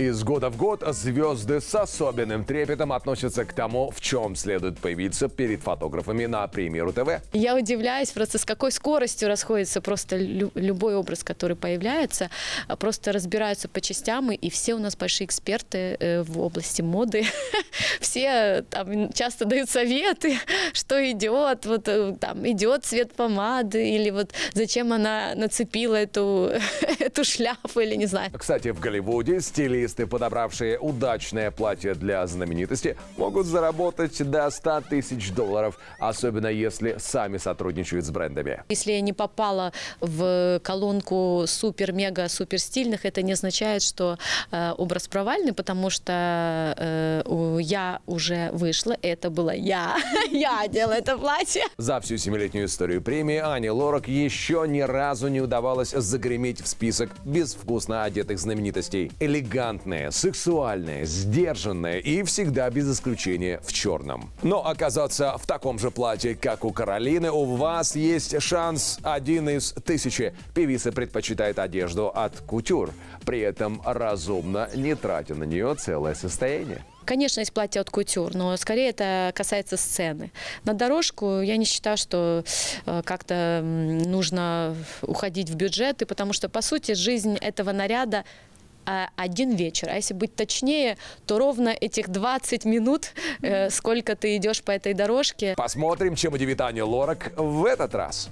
Из года в год звезды с особенным трепетом относятся к тому, в чем следует появиться перед фотографами на премьеру ТВ. Я удивляюсь просто, с какой скоростью расходится просто лю любой образ, который появляется. А просто разбираются по частям, и все у нас большие эксперты э, в области моды. Все там часто дают советы, что идет, вот э, там идет цвет помады, или вот зачем она нацепила эту, эту шляпу, или не знаю. Кстати, в Голливуде стилист Артисты, подобравшие удачное платье для знаменитости, могут заработать до 100 тысяч долларов, особенно если сами сотрудничают с брендами. Если я не попала в колонку супер-мега-супер стильных, это не означает, что э, образ провальный, потому что э, я уже вышла, это была я. Я одела это платье. За всю семилетнюю историю премии Ане Лорак еще ни разу не удавалось загреметь в список безвкусно одетых знаменитостей. Элегант элегантная, сексуальная, сдержанная и всегда без исключения в черном. Но оказаться в таком же платье, как у Каролины, у вас есть шанс один из тысячи. Певица предпочитает одежду от кутюр, при этом разумно не тратя на нее целое состояние. Конечно, есть платье от кутюр, но скорее это касается сцены. На дорожку я не считаю, что э, как-то нужно уходить в бюджеты, потому что, по сути, жизнь этого наряда а, один вечер. А если быть точнее, то ровно этих 20 минут, э, сколько ты идешь по этой дорожке. Посмотрим, чем удивит Аня Лорак в этот раз.